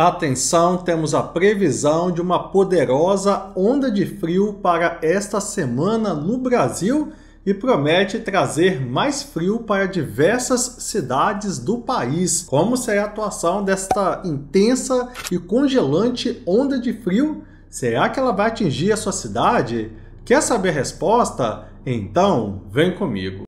Atenção, temos a previsão de uma poderosa onda de frio para esta semana no Brasil e promete trazer mais frio para diversas cidades do país. Como será a atuação desta intensa e congelante onda de frio? Será que ela vai atingir a sua cidade? Quer saber a resposta? Então, vem comigo.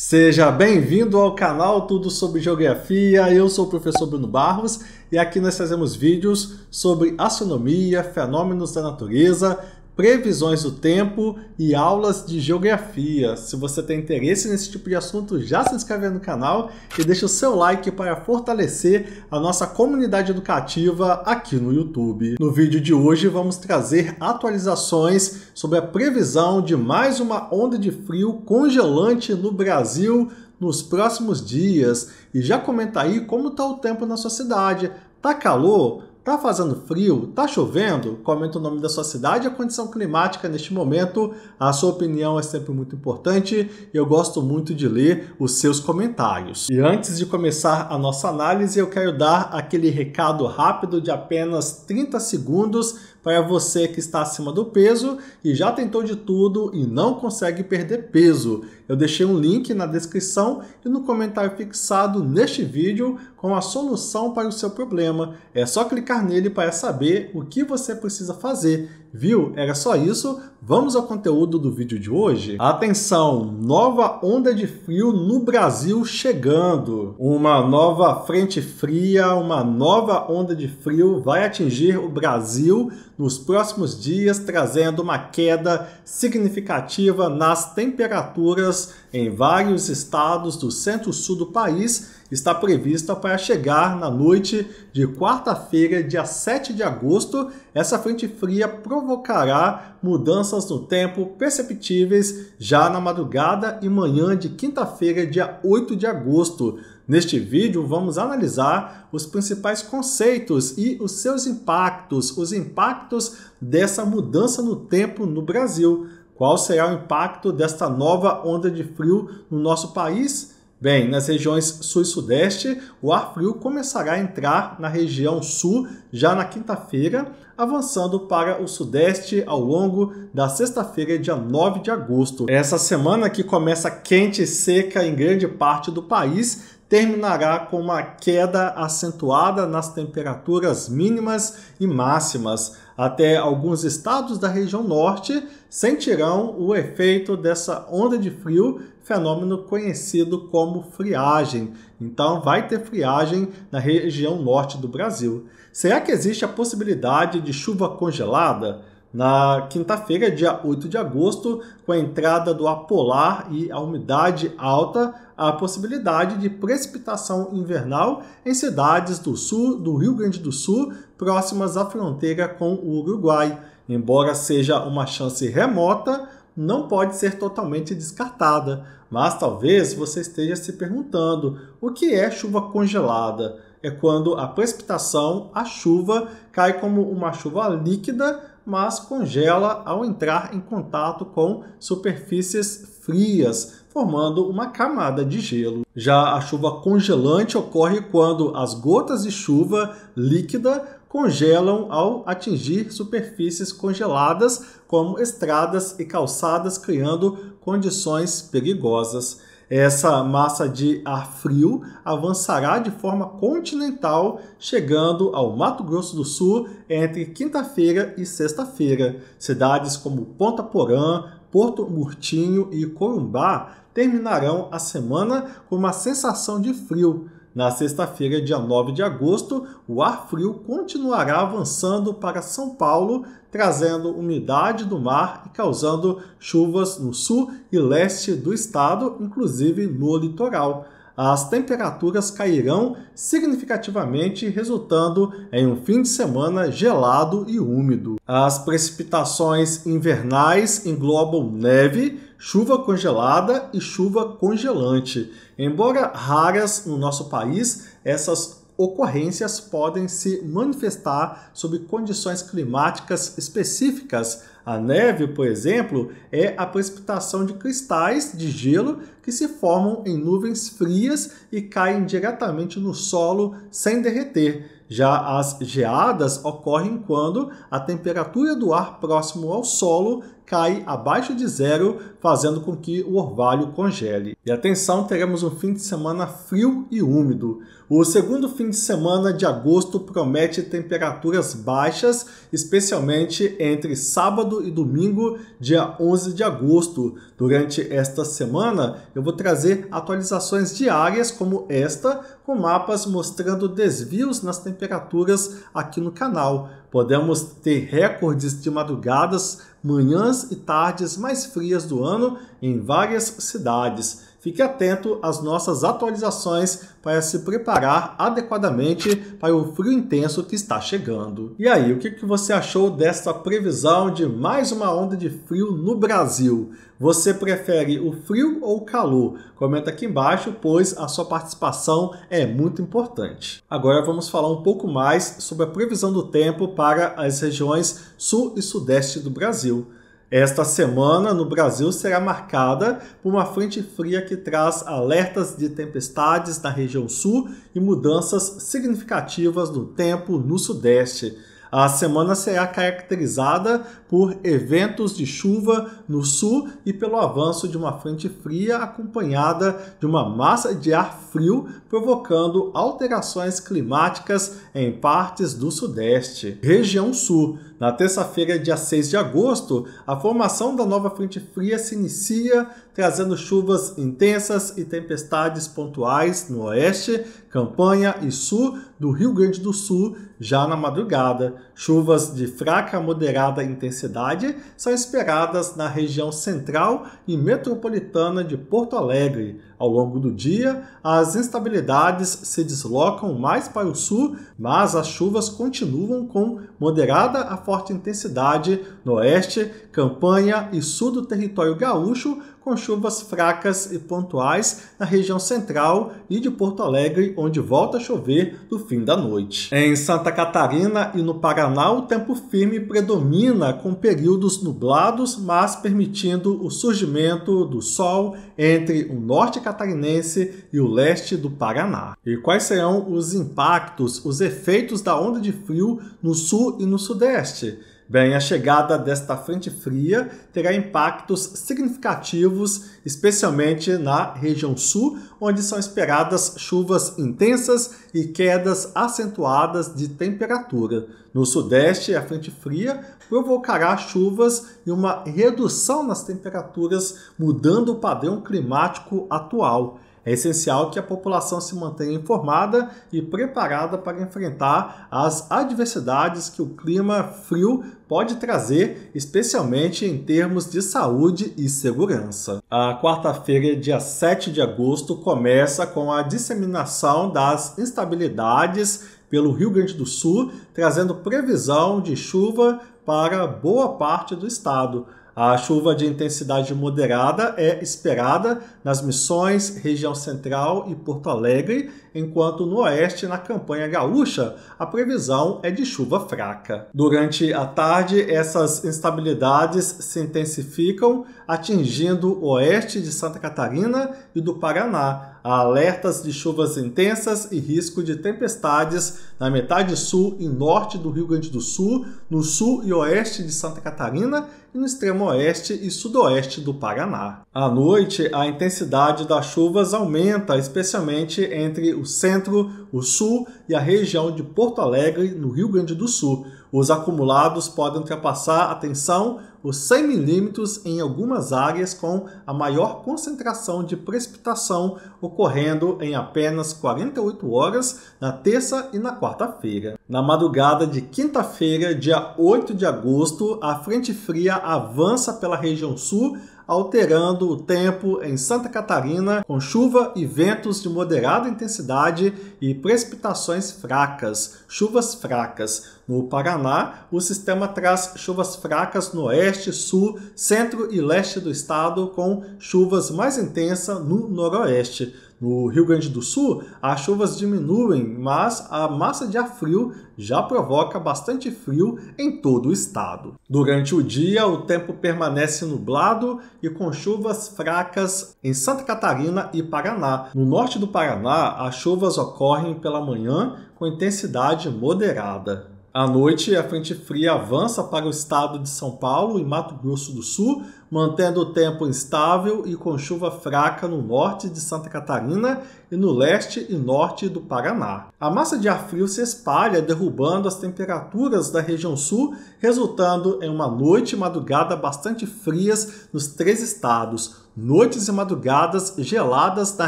Seja bem-vindo ao canal Tudo sobre Geografia. Eu sou o professor Bruno Barros e aqui nós fazemos vídeos sobre astronomia, fenômenos da natureza, previsões do tempo e aulas de geografia. Se você tem interesse nesse tipo de assunto, já se inscreve no canal e deixa o seu like para fortalecer a nossa comunidade educativa aqui no YouTube. No vídeo de hoje vamos trazer atualizações sobre a previsão de mais uma onda de frio congelante no Brasil nos próximos dias e já comenta aí como está o tempo na sua cidade. Tá calor? Tá fazendo frio? Tá chovendo? Comenta o nome da sua cidade e a condição climática neste momento. A sua opinião é sempre muito importante e eu gosto muito de ler os seus comentários. E antes de começar a nossa análise, eu quero dar aquele recado rápido de apenas 30 segundos é você que está acima do peso e já tentou de tudo e não consegue perder peso? Eu deixei um link na descrição e no comentário fixado neste vídeo com a solução para o seu problema. É só clicar nele para saber o que você precisa fazer Viu? Era só isso. Vamos ao conteúdo do vídeo de hoje. Atenção, nova onda de frio no Brasil chegando. Uma nova frente fria, uma nova onda de frio vai atingir o Brasil nos próximos dias, trazendo uma queda significativa nas temperaturas em vários estados do centro-sul do país está prevista para chegar na noite de quarta-feira, dia 7 de agosto. Essa frente fria provocará mudanças no tempo perceptíveis já na madrugada e manhã de quinta-feira, dia 8 de agosto. Neste vídeo, vamos analisar os principais conceitos e os seus impactos, os impactos dessa mudança no tempo no Brasil. Qual será o impacto desta nova onda de frio no nosso país? Bem, nas regiões sul e sudeste, o ar frio começará a entrar na região sul já na quinta-feira, avançando para o sudeste ao longo da sexta-feira, dia 9 de agosto. Essa semana que começa quente e seca em grande parte do país, terminará com uma queda acentuada nas temperaturas mínimas e máximas até alguns estados da região norte sentirão o efeito dessa onda de frio, fenômeno conhecido como friagem. Então, vai ter friagem na região norte do Brasil. Será que existe a possibilidade de chuva congelada? na quinta-feira, dia 8 de agosto, com a entrada do Apolar e a umidade alta, a possibilidade de precipitação invernal em cidades do sul do Rio Grande do Sul, próximas à fronteira com o Uruguai. Embora seja uma chance remota, não pode ser totalmente descartada. Mas talvez você esteja se perguntando: o que é chuva congelada? É quando a precipitação, a chuva, cai como uma chuva líquida mas congela ao entrar em contato com superfícies frias, formando uma camada de gelo. Já a chuva congelante ocorre quando as gotas de chuva líquida congelam ao atingir superfícies congeladas, como estradas e calçadas, criando condições perigosas. Essa massa de ar frio avançará de forma continental, chegando ao Mato Grosso do Sul entre quinta-feira e sexta-feira. Cidades como Ponta Porã, Porto Murtinho e Corumbá terminarão a semana com uma sensação de frio na sexta-feira, dia 9 de agosto, o ar frio continuará avançando para São Paulo, trazendo umidade do mar e causando chuvas no sul e leste do estado, inclusive no litoral as temperaturas cairão significativamente, resultando em um fim de semana gelado e úmido. As precipitações invernais englobam neve, chuva congelada e chuva congelante. Embora raras no nosso país, essas ocorrências podem se manifestar sob condições climáticas específicas a neve, por exemplo, é a precipitação de cristais de gelo que se formam em nuvens frias e caem diretamente no solo sem derreter. Já as geadas ocorrem quando a temperatura do ar próximo ao solo cai abaixo de zero, fazendo com que o orvalho congele. E atenção, teremos um fim de semana frio e úmido. O segundo fim de semana de agosto promete temperaturas baixas, especialmente entre sábado e domingo, dia 11 de agosto. Durante esta semana, eu vou trazer atualizações diárias como esta, com mapas mostrando desvios nas temperaturas aqui no canal. Podemos ter recordes de madrugadas manhãs e tardes mais frias do ano em várias cidades. Fique atento às nossas atualizações para se preparar adequadamente para o frio intenso que está chegando. E aí, o que você achou desta previsão de mais uma onda de frio no Brasil? Você prefere o frio ou o calor? Comenta aqui embaixo, pois a sua participação é muito importante. Agora vamos falar um pouco mais sobre a previsão do tempo para as regiões sul e sudeste do Brasil. Esta semana no Brasil será marcada por uma frente fria que traz alertas de tempestades na região sul e mudanças significativas no tempo no sudeste. A semana será caracterizada por eventos de chuva no sul e pelo avanço de uma frente fria acompanhada de uma massa de ar frio provocando alterações climáticas em partes do sudeste. Região sul. Na terça-feira, dia 6 de agosto, a formação da nova frente fria se inicia trazendo chuvas intensas e tempestades pontuais no oeste, Campanha e sul do Rio Grande do Sul já na madrugada. Chuvas de fraca a moderada intensidade são esperadas na região central e metropolitana de Porto Alegre. Ao longo do dia, as instabilidades se deslocam mais para o sul, mas as chuvas continuam com moderada a forte intensidade no oeste, campanha e sul do território gaúcho, com chuvas fracas e pontuais na região central e de Porto Alegre, onde volta a chover no fim da noite. Em Santa Catarina e no Paraná, o tempo firme predomina com períodos nublados, mas permitindo o surgimento do sol entre o norte catarinense e o leste do Paraná. E quais serão os impactos, os efeitos da onda de frio no sul e no sudeste? Bem, a chegada desta frente fria terá impactos significativos, especialmente na região sul, onde são esperadas chuvas intensas e quedas acentuadas de temperatura. No sudeste, a frente fria provocará chuvas e uma redução nas temperaturas, mudando o padrão climático atual. É essencial que a população se mantenha informada e preparada para enfrentar as adversidades que o clima frio pode trazer, especialmente em termos de saúde e segurança. A quarta-feira, dia 7 de agosto, começa com a disseminação das instabilidades pelo Rio Grande do Sul, trazendo previsão de chuva para boa parte do estado. A chuva de intensidade moderada é esperada nas Missões, região central e Porto Alegre enquanto no oeste, na campanha gaúcha, a previsão é de chuva fraca. Durante a tarde, essas instabilidades se intensificam, atingindo o oeste de Santa Catarina e do Paraná. Há alertas de chuvas intensas e risco de tempestades na metade sul e norte do Rio Grande do Sul, no sul e oeste de Santa Catarina e no extremo oeste e sudoeste do Paraná. À noite, a intensidade das chuvas aumenta, especialmente entre o centro, o sul e a região de Porto Alegre, no Rio Grande do Sul. Os acumulados podem ultrapassar, atenção, os 100 milímetros em algumas áreas, com a maior concentração de precipitação ocorrendo em apenas 48 horas na terça e na quarta-feira. Na madrugada de quinta-feira, dia 8 de agosto, a frente fria avança pela região sul alterando o tempo em Santa Catarina, com chuva e ventos de moderada intensidade e precipitações fracas, chuvas fracas no Paraná, o sistema traz chuvas fracas no oeste, sul, centro e leste do estado, com chuvas mais intensas no noroeste. No Rio Grande do Sul, as chuvas diminuem, mas a massa de ar frio já provoca bastante frio em todo o estado. Durante o dia, o tempo permanece nublado e com chuvas fracas em Santa Catarina e Paraná. No norte do Paraná, as chuvas ocorrem pela manhã com intensidade moderada. À noite, a frente fria avança para o estado de São Paulo e Mato Grosso do Sul, mantendo o tempo instável e com chuva fraca no norte de Santa Catarina e no leste e norte do Paraná. A massa de ar frio se espalha, derrubando as temperaturas da região sul, resultando em uma noite e madrugada bastante frias nos três estados, noites e madrugadas geladas na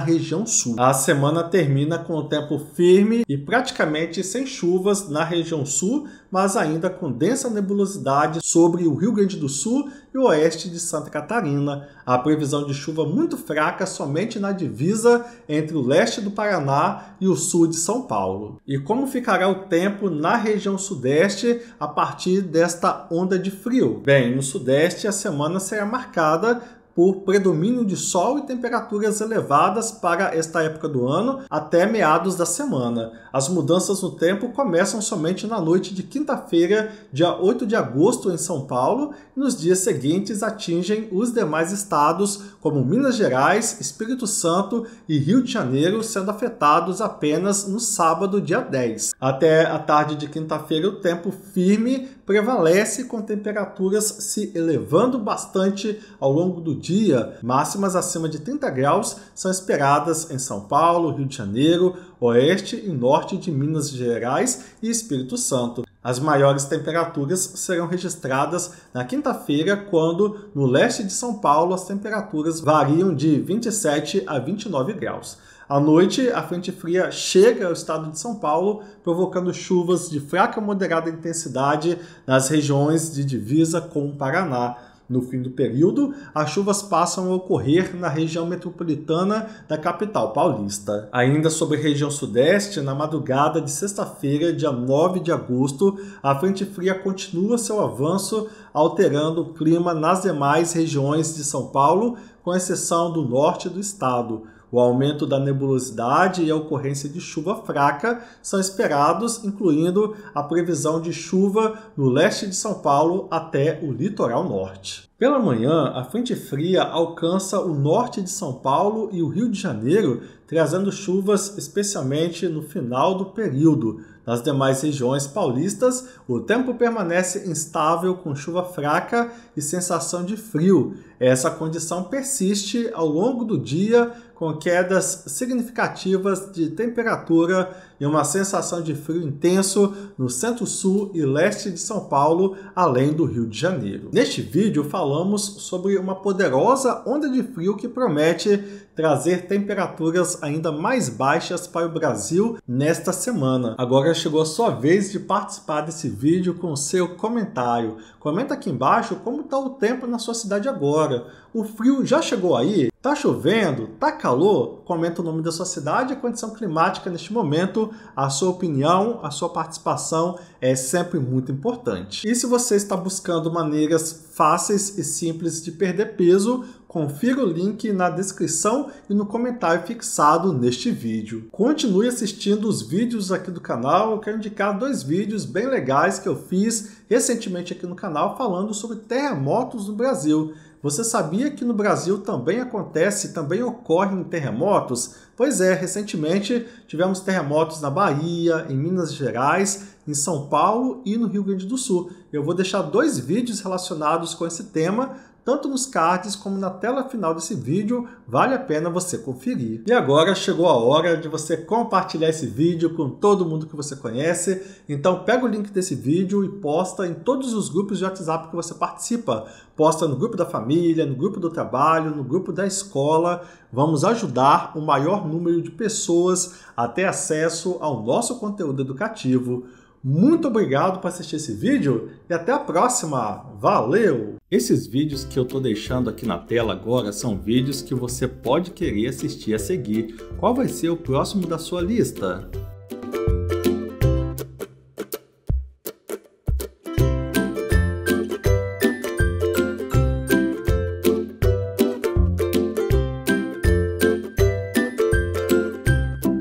região sul. A semana termina com o tempo firme e praticamente sem chuvas na região sul, mas ainda com densa nebulosidade sobre o Rio Grande do Sul e o oeste de Santa Catarina. A previsão de chuva muito fraca somente na divisa entre o leste do Paraná e o sul de São Paulo. E como ficará o tempo na região sudeste a partir desta onda de frio? Bem, no sudeste a semana será marcada por predomínio de sol e temperaturas elevadas para esta época do ano até meados da semana. As mudanças no tempo começam somente na noite de quinta-feira, dia 8 de agosto, em São Paulo, e nos dias seguintes atingem os demais estados, como Minas Gerais, Espírito Santo e Rio de Janeiro, sendo afetados apenas no sábado, dia 10. Até a tarde de quinta-feira, o tempo firme prevalece com temperaturas se elevando bastante ao longo do dia. Máximas acima de 30 graus são esperadas em São Paulo, Rio de Janeiro, oeste e norte de Minas Gerais e Espírito Santo. As maiores temperaturas serão registradas na quinta-feira, quando no leste de São Paulo as temperaturas variam de 27 a 29 graus. À noite, a frente fria chega ao estado de São Paulo, provocando chuvas de fraca a moderada intensidade nas regiões de divisa com o Paraná. No fim do período, as chuvas passam a ocorrer na região metropolitana da capital paulista. Ainda sobre a região sudeste, na madrugada de sexta-feira, dia 9 de agosto, a frente fria continua seu avanço, alterando o clima nas demais regiões de São Paulo, com exceção do norte do estado. O aumento da nebulosidade e a ocorrência de chuva fraca são esperados, incluindo a previsão de chuva no leste de São Paulo até o litoral norte. Pela manhã, a frente fria alcança o norte de São Paulo e o Rio de Janeiro, trazendo chuvas especialmente no final do período. Nas demais regiões paulistas, o tempo permanece instável com chuva fraca e sensação de frio. Essa condição persiste ao longo do dia, com quedas significativas de temperatura e uma sensação de frio intenso no centro-sul e leste de São Paulo, além do Rio de Janeiro. Neste vídeo falamos sobre uma poderosa onda de frio que promete trazer temperaturas ainda mais baixas para o Brasil nesta semana. Agora chegou a sua vez de participar desse vídeo com o seu comentário. Comenta aqui embaixo como está o tempo na sua cidade agora. O frio já chegou aí? Tá chovendo? Tá calor? Comenta o nome da sua cidade e a condição climática neste momento. A sua opinião, a sua participação é sempre muito importante. E se você está buscando maneiras fáceis e simples de perder peso, confira o link na descrição e no comentário fixado neste vídeo. Continue assistindo os vídeos aqui do canal, eu quero indicar dois vídeos bem legais que eu fiz recentemente aqui no canal falando sobre terremotos no Brasil. Você sabia que no Brasil também acontece, também ocorrem terremotos? Pois é, recentemente tivemos terremotos na Bahia, em Minas Gerais, em São Paulo e no Rio Grande do Sul. Eu vou deixar dois vídeos relacionados com esse tema tanto nos cards como na tela final desse vídeo, vale a pena você conferir. E agora chegou a hora de você compartilhar esse vídeo com todo mundo que você conhece, então pega o link desse vídeo e posta em todos os grupos de WhatsApp que você participa. Posta no grupo da família, no grupo do trabalho, no grupo da escola. Vamos ajudar o maior número de pessoas a ter acesso ao nosso conteúdo educativo. Muito obrigado por assistir esse vídeo e até a próxima. Valeu! Esses vídeos que eu estou deixando aqui na tela agora são vídeos que você pode querer assistir a seguir. Qual vai ser o próximo da sua lista?